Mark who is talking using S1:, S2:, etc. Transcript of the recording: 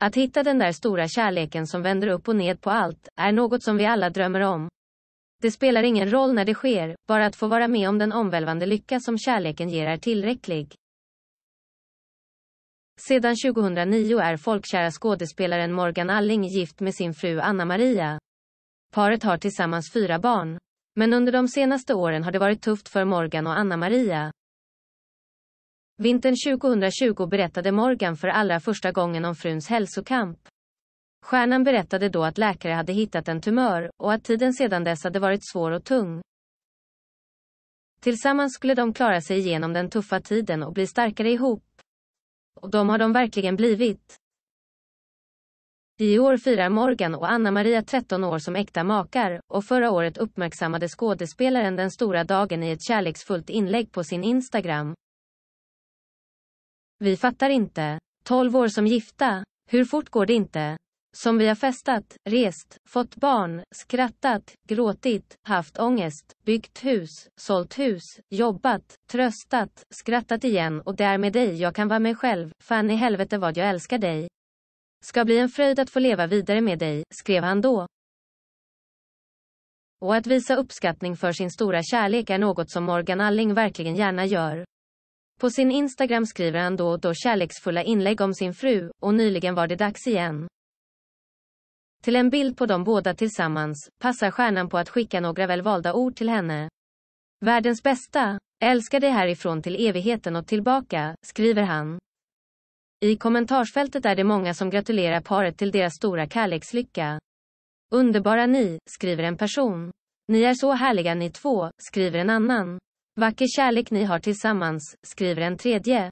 S1: Att hitta den där stora kärleken som vänder upp och ned på allt, är något som vi alla drömmer om. Det spelar ingen roll när det sker, bara att få vara med om den omvälvande lycka som kärleken ger är tillräcklig. Sedan 2009 är folkkära skådespelaren Morgan Alling gift med sin fru Anna Maria. Paret har tillsammans fyra barn. Men under de senaste åren har det varit tufft för Morgan och Anna Maria. Vintern 2020 berättade Morgan för allra första gången om fruns hälsokamp. Stjärnan berättade då att läkare hade hittat en tumör och att tiden sedan dess hade varit svår och tung. Tillsammans skulle de klara sig igenom den tuffa tiden och bli starkare ihop. Och de har de verkligen blivit. I år firar Morgan och Anna-Maria 13 år som äkta makar och förra året uppmärksammade skådespelaren den stora dagen i ett kärleksfullt inlägg på sin Instagram. Vi fattar inte. 12 år som gifta. Hur fort går det inte? Som vi har festat, rest, fått barn, skrattat, gråtit, haft ångest, byggt hus, sålt hus, jobbat, tröstat, skrattat igen och det är med dig jag kan vara mig själv, fan i helvete vad jag älskar dig. Ska bli en fröjd att få leva vidare med dig, skrev han då. Och att visa uppskattning för sin stora kärlek är något som Morgan Alling verkligen gärna gör. På sin Instagram skriver han då och då kärleksfulla inlägg om sin fru, och nyligen var det dags igen. Till en bild på de båda tillsammans, passar stjärnan på att skicka några välvalda ord till henne. Världens bästa, älskar dig härifrån till evigheten och tillbaka, skriver han. I kommentarsfältet är det många som gratulerar paret till deras stora kärlekslycka. Underbara ni, skriver en person. Ni är så härliga ni två, skriver en annan. Vacker kärlek ni har tillsammans, skriver en tredje.